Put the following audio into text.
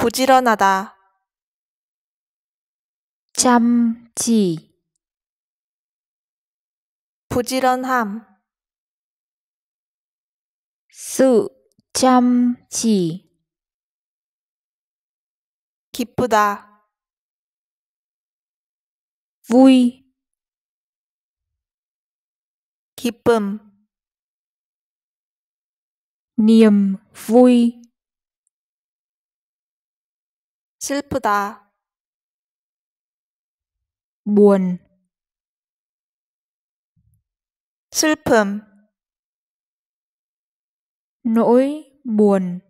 부지런하다. 잠지 부지런함 sự chăm chỉ 기쁘다 vui 기쁨 niềm vui 슬프다. buồn 슬픔 nỗi buồn